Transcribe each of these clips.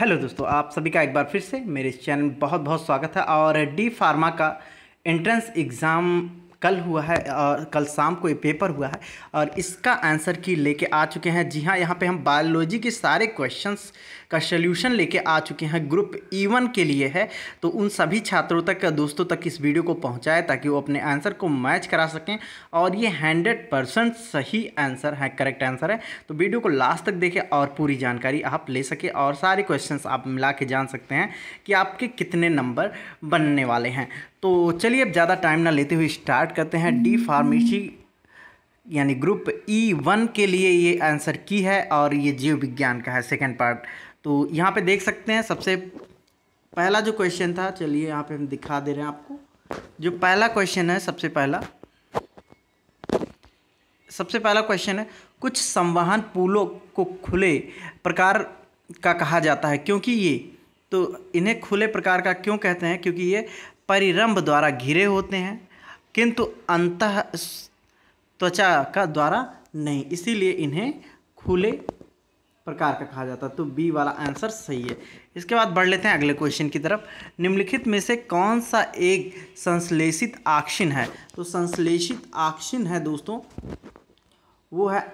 hello दोस्तों आप सभी का एक बार फिर से मेरे इस चैनल में बहुत बहुत स्वागत है और डी फार्मा का एंट्रेंस एग्ज़ाम कल हुआ है और कल शाम को ये पेपर हुआ है और इसका आंसर की लेके आ चुके हैं जी हाँ यहाँ पे हम बायोलॉजी के सारे क्वेश्चंस का सोल्यूशन लेके आ चुके हैं ग्रुप ई वन के लिए है तो उन सभी छात्रों तक दोस्तों तक इस वीडियो को पहुँचाए ताकि वो अपने आंसर को मैच करा सकें और ये हंड्रेड परसेंट सही आंसर है करेक्ट आंसर है तो वीडियो को लास्ट तक देखें और पूरी जानकारी आप ले सकें और सारे क्वेश्चन आप मिला के जान सकते हैं कि आपके कितने नंबर बनने वाले हैं तो चलिए अब ज़्यादा टाइम ना लेते हुए स्टार्ट करते हैं डी फार्मेसी यानी ग्रुप ई वन के लिए ये आंसर की है और ये जीव विज्ञान का है सेकेंड पार्ट तो यहाँ पे देख सकते हैं सबसे पहला जो क्वेश्चन था चलिए यहाँ पे हम दिखा दे रहे हैं आपको जो पहला क्वेश्चन है सबसे पहला सबसे पहला क्वेश्चन है कुछ संवाहन पुलों को खुले प्रकार का कहा जाता है क्योंकि ये तो इन्हें खुले प्रकार का क्यों कहते हैं क्योंकि ये परिरंभ द्वारा घिरे होते हैं किंतु अंत त्वचा का द्वारा नहीं इसीलिए इन्हें खुले प्रकार का कहा जाता है तो बी वाला आंसर सही है इसके बाद बढ़ लेते हैं अगले क्वेश्चन की तरफ निम्नलिखित में से कौन सा एक संश्लेषित आक्षिन है तो संश्लेषित आक्षिन है दोस्तों वो है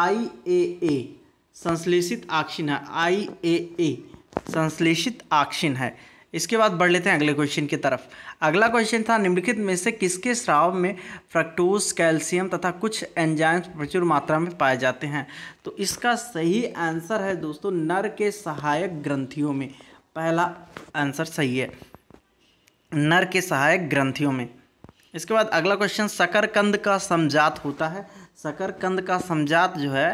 आई ए ए संश्लेषित आक्षिन है आई ए ए संश्लेषित आक्षिन है इसके बाद बढ़ लेते हैं अगले क्वेश्चन की तरफ अगला क्वेश्चन था निम्नलिखित में से किसके श्राव में फ्रक्टोज कैल्शियम तथा कुछ एंजाइम्स प्रचुर मात्रा में पाए जाते हैं तो इसका सही आंसर है दोस्तों नर के सहायक ग्रंथियों में पहला आंसर सही है नर के सहायक ग्रंथियों में इसके बाद अगला क्वेश्चन शकरकंद का समझात होता है शकरकंद का समझात जो है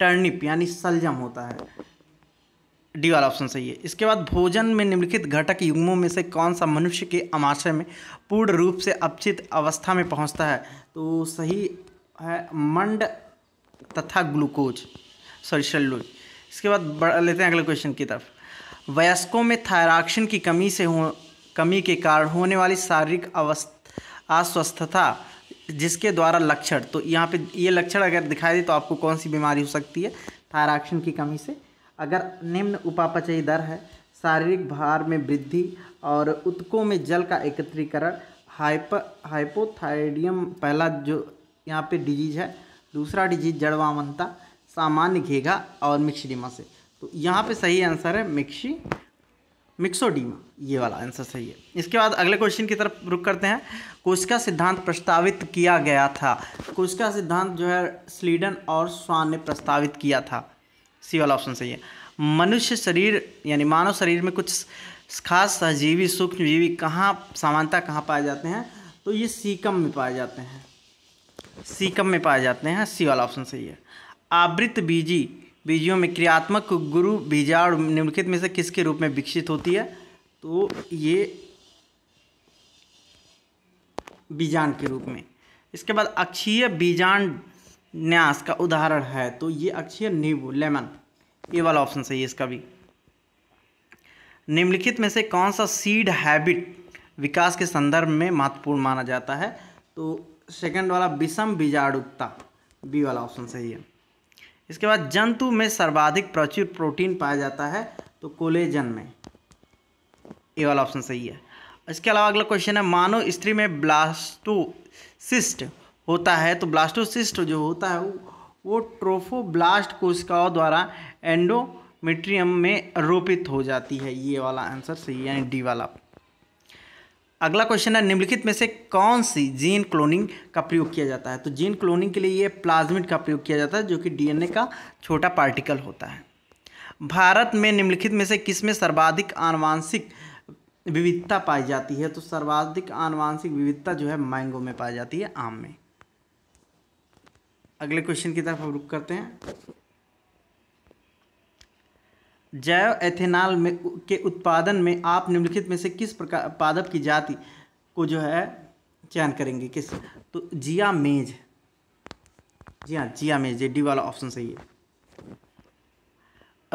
टर्निप यानी सलजम होता है डी वाला ऑप्शन सही है इसके बाद भोजन में निम्नलिखित घटक युग्मों में से कौन सा मनुष्य के अमाशय में पूर्ण रूप से अपचित अवस्था में पहुंचता है तो सही है मंड तथा ग्लूकोज सॉरी सेलुलोज इसके बाद बढ़ लेते हैं अगले क्वेश्चन की तरफ वयस्कों में थायराक्शन की कमी से हो कमी के कारण होने वाली शारीरिक अवस्थ अस्वस्थता जिसके द्वारा लक्षण तो यहाँ पे ये लक्षण अगर दिखाई दे तो आपको कौन सी बीमारी हो सकती है थायराक्शन की कमी से अगर निम्न उपापचयी दर है शारीरिक भार में वृद्धि और उत्कों में जल का एकत्रीकरण हाइप हाइपोथाइडियम पहला जो यहाँ पे डिजीज़ है दूसरा डिजीज जड़वामता सामान्य घेगा और मिक्सडीमा से तो यहाँ पे सही आंसर है मिक्सी मिक्सोडीमा ये वाला आंसर सही है इसके बाद अगले क्वेश्चन की तरफ रुक करते हैं कोशिका सिद्धांत प्रस्तावित किया गया था कोशिका सिद्धांत जो है स्लीडन और स्वान ने प्रस्तावित किया था सी वाला ऑप्शन सही है मनुष्य शरीर यानी मानव शरीर में कुछ खास सहजीवी सूक्ष्मजीवी कहाँ समानता कहाँ पाए जाते हैं तो ये सीकम में पाए जाते हैं सीकम में पाए जाते हैं सी वाला ऑप्शन सही है आवृत बीजी बीजियों में क्रियात्मक गुरु और निम्नलिखित में से किसके रूप में विकसित होती है तो ये बीजाण के रूप में इसके बाद अक्षीय बीजाण न्यास का उदाहरण है तो ये अक्षर नींबू लेमन ये वाला ऑप्शन सही है इसका भी निम्नलिखित में से कौन सा सीड हैबिट विकास के संदर्भ में महत्वपूर्ण माना जाता है तो सेकंड वाला विषम बीजाड़ुकता बी वाला ऑप्शन सही है इसके बाद जंतु में सर्वाधिक प्रचुर प्रोटीन पाया जाता है तो कोलेजन में ये वाला ऑप्शन सही है इसके अलावा अगला क्वेश्चन है मानव स्त्री में ब्लास्टोसिस्ट होता है तो ब्लास्टोसिस्ट जो होता है वो ट्रोफोब्लास्ट कोशिकाओं द्वारा एंडोमेट्रियम में रोपित हो जाती है ये वाला आंसर सही यानी डी वाला अगला क्वेश्चन है निम्नलिखित में से कौन सी जीन क्लोनिंग का प्रयोग किया जाता है तो जीन क्लोनिंग के लिए ये प्लाज्मिड का प्रयोग किया जाता है जो कि डीएनए का छोटा पार्टिकल होता है भारत में निम्नलिखित में से किस में सर्वाधिक आनुवांशिक विविधता पाई जाती है तो सर्वाधिक आनुवांशिक विविधता जो है मैंगो में पाई जाती है आम में अगले क्वेश्चन की तरफ हम रुक करते हैं जैव एथेनॉल में के उत्पादन में आप निम्नलिखित में से किस प्रकार पादप की जाति को जो है चयन करेंगे किस तो जिया मेज जी हाँ जिया मेज ये डी वाला ऑप्शन सही है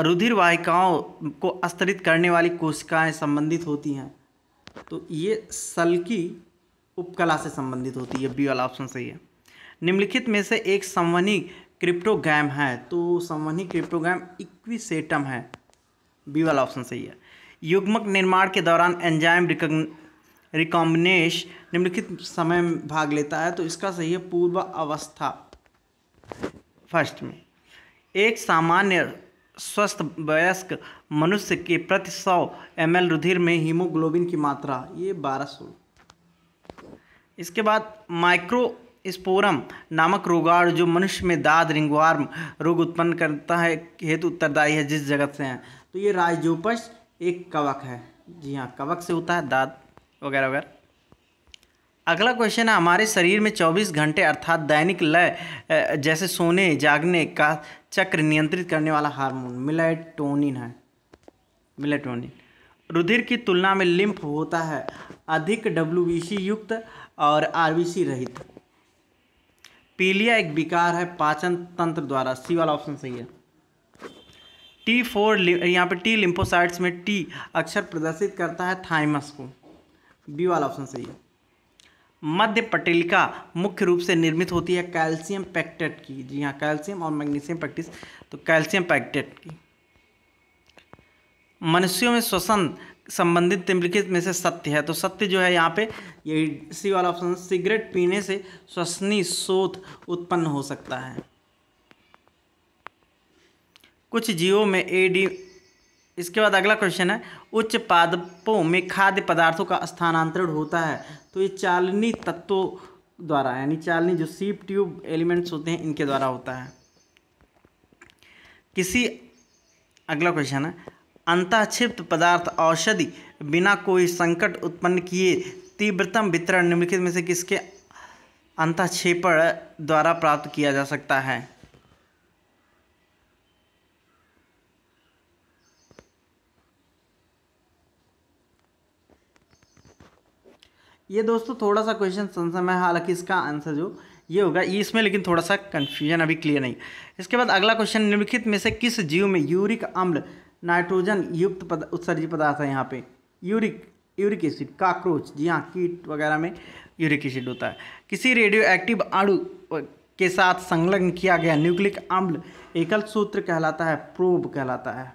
रुधिर वाहिकाओं को स्तरित करने वाली कोशिकाएं संबंधित होती हैं तो ये सल्की उपकला से संबंधित होती है बी वाला ऑप्शन सही है निम्नलिखित में से एक संवनी क्रिप्टोगैम है तो संवनी क्रिप्टोगैम इक्विसेटम है बी वाला ऑप्शन सही है युग्मक निर्माण के दौरान एंजाइम रिकॉग्न रिकॉम्बिनेश निम्नलिखित समय में भाग लेता है तो इसका सही है पूर्व अवस्था फर्स्ट में एक सामान्य स्वस्थ वयस्क मनुष्य के प्रति सौ एम रुधिर में हीमोग्लोबिन की मात्रा ये बारह सौ इसके बाद माइक्रो स्पोरम नामक रोगाणु जो मनुष्य में दाद रिंगवार्म रोग उत्पन्न करता है हेतु उत्तरदायी है जिस जगत से है तो ये राइजोपस एक कवक है जी हाँ कवक से होता है दाद वगैरह वगैरह अगला क्वेश्चन है हमारे शरीर में 24 घंटे अर्थात दैनिक लय जैसे सोने जागने का चक्र नियंत्रित करने वाला हार्मोन मिलेटोनिन है मिलेटोनिन रुधिर की तुलना में लिम्फ होता है अधिक डब्ल्यू युक्त और आर रहित पीलिया एक विकार है पाचन तंत्र द्वारा सी वाला ऑप्शन सही है टी फोर यहाँ पे टी लिम्फोसाइट्स में टी अक्षर प्रदर्शित करता है थाइमस को बी वाला ऑप्शन सही है मध्य पटेलिका मुख्य रूप से निर्मित होती है कैल्शियम पैक्टेट की जी हाँ कैल्शियम और मैग्नीशियम पैक्टिस तो कैल्शियम पैक्टेट की मनुष्यों में श्वसन संबंधित निम्नलिखित में से सत्य है तो सत्य जो है यहाँ पे ये सी वाला ऑप्शन सिगरेट पीने से श्वसनी शोथ उत्पन्न हो सकता है कुछ जीवों में एडी इसके बाद अगला क्वेश्चन है उच्च पादपों में खाद्य पदार्थों का स्थानांतरण होता है तो ये चालनी तत्वों द्वारा यानी चालनी जो सीप ट्यूब एलिमेंट्स होते हैं इनके द्वारा होता है किसी अगला क्वेश्चन है अंतक्षिप्त पदार्थ औषधि बिना कोई संकट उत्पन्न किए तीव्रतम वितरण निम्नलिखित में से किसके अंतक्षेपण द्वारा प्राप्त किया जा सकता है ये दोस्तों थोड़ा सा क्वेश्चन संसम है हालांकि इसका आंसर जो ये होगा इसमें लेकिन थोड़ा सा कंफ्यूजन अभी क्लियर नहीं इसके बाद अगला क्वेश्चन निम्नलिखित में से किस जीव में यूरिक अम्ल नाइट्रोजन युक्त पद, उत्सर्जित पदार्थ है यहाँ पे यूरिक यूरिक एसिड काक्रोच जी हाँ कीट वगैरह में यूरिक एसिड होता है किसी रेडियो एक्टिव आड़ू के साथ संलग्न किया गया न्यूक्लिक अम्ल एकल सूत्र कहलाता है प्रोब कहलाता है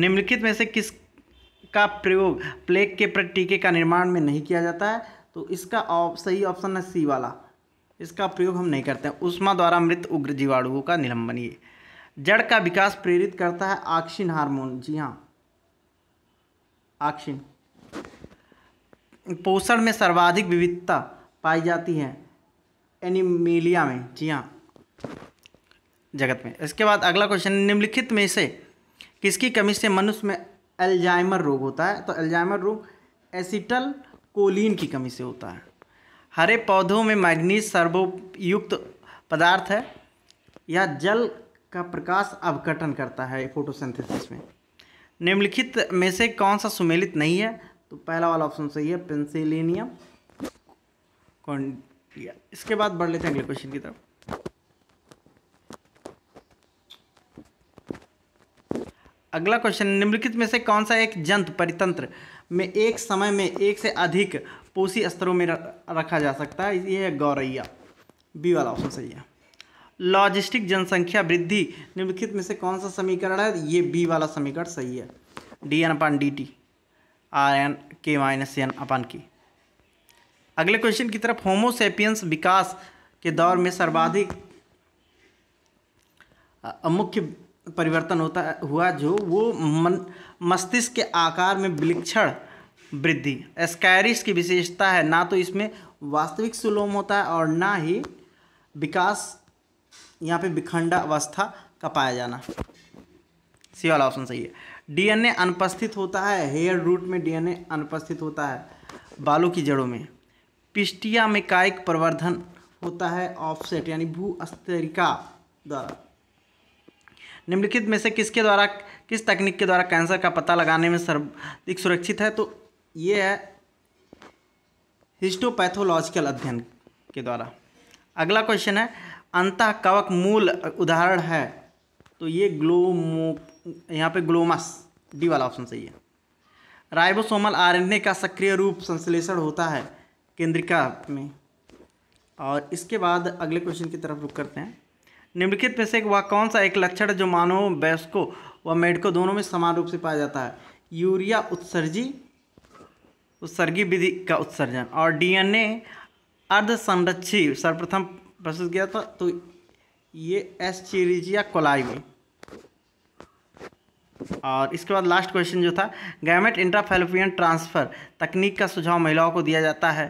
निम्नलिखित में से किस का प्रयोग प्लेग के प्रति टीके का निर्माण में नहीं किया जाता है तो इसका आप, सही ऑप्शन है सी वाला इसका प्रयोग हम नहीं करते हैं उष्मा द्वारा मृत उग्र जीवाणुओं का निलंबन ये जड़ का विकास प्रेरित करता है ऑक्सीन हार्मोन जी हाँ ऑक्सीन पोषण में सर्वाधिक विविधता पाई जाती है एनिमेलिया में जी हाँ जगत में इसके बाद अगला क्वेश्चन निम्नलिखित में से किसकी कमी से मनुष्य में एल्जाइमर रोग होता है तो एल्जाइमर रोग एसिटल कोलिन की कमी से होता है हरे पौधों में मैग्नीज सर्वोपयुक्त पदार्थ है या जल का प्रकाश अवकटन करता है फोटोसिंथेसिस में निम्नलिखित में से कौन सा सुमेलित नहीं है तो पहला वाला ऑप्शन सही है पेंसिलिनियम कौन इसके बाद बढ़ लेते हैं अगले क्वेश्चन की तरफ अगला क्वेश्चन निम्नलिखित में से कौन सा एक जंत परितंत्र में एक समय में एक से अधिक पोषी स्तरों में रखा जा सकता है ये है गौरैया बी वाला ऑप्शन सही है लॉजिस्टिक जनसंख्या वृद्धि निम्नलिखित में से कौन सा समीकरण है ये बी वाला समीकरण सही है डी एन अपान डी टी आर एन के माइनस एन अपान की अगले क्वेश्चन की तरफ होमोसेपियंस विकास के दौर में सर्वाधिक मुख्य परिवर्तन होता हुआ जो वो मन मस्तिष्क के आकार में विलक्षण वृद्धि एस्कैरिस की विशेषता है ना तो इसमें वास्तविक सुलोम होता है और ना ही विकास यहाँ पे विखंडा अवस्था का पाया जाना सी वाला ऑप्शन सही है डीएनए अनुपस्थित होता है हेयर रूट में डीएनए अनुपस्थित होता है बालों की जड़ों में पिस्टिया में कायिक प्रवर्धन होता है ऑफसेट यानी भू अस्तरिका द्वारा निम्नलिखित में से किसके द्वारा किस तकनीक के द्वारा कैंसर का पता लगाने में सर्वाधिक सुरक्षित है तो ये है हिस्टोपैथोलॉजिकल अध्ययन के द्वारा अगला क्वेश्चन है अंत कवक मूल उदाहरण है तो ये ग्लोमो यहाँ पे ग्लोमस डी वाला ऑप्शन सही है राइबोसोमल आरएनए का सक्रिय रूप संश्लेषण होता है केंद्रिका में और इसके बाद अगले क्वेश्चन की तरफ रुक करते हैं निम्नलिखित में से वह कौन सा एक लक्षण जो मानव वयस्को व मेडको दोनों में समान रूप से पाया जाता है यूरिया उत्सर्जी उत्सर्गी विधि का उत्सर्जन और डीएनए ए संरक्षी सर्वप्रथम प्रोसेस गया था तो ये एस्चीरिजिया कोलाई में और इसके बाद लास्ट क्वेश्चन जो था गैमेट इंट्राफेलोपियन ट्रांसफ़र तकनीक का सुझाव महिलाओं को दिया जाता है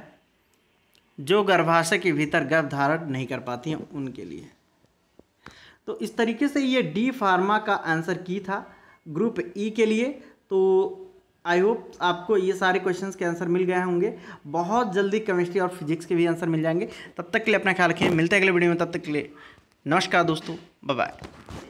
जो गर्भाशय के भीतर गर्भ धारण नहीं कर पाती हैं उनके लिए तो इस तरीके से ये डी फार्मा का आंसर की था ग्रुप ई e के लिए तो आई होप आपको ये सारे क्वेश्चंस के आंसर मिल गए होंगे बहुत जल्दी केमिस्ट्री और फिजिक्स के भी आंसर मिल जाएंगे तब तक के लिए अपना ख्याल रखें मिलते हैं अगले वीडियो में तब तक के लिए नमस्कार दोस्तों बाय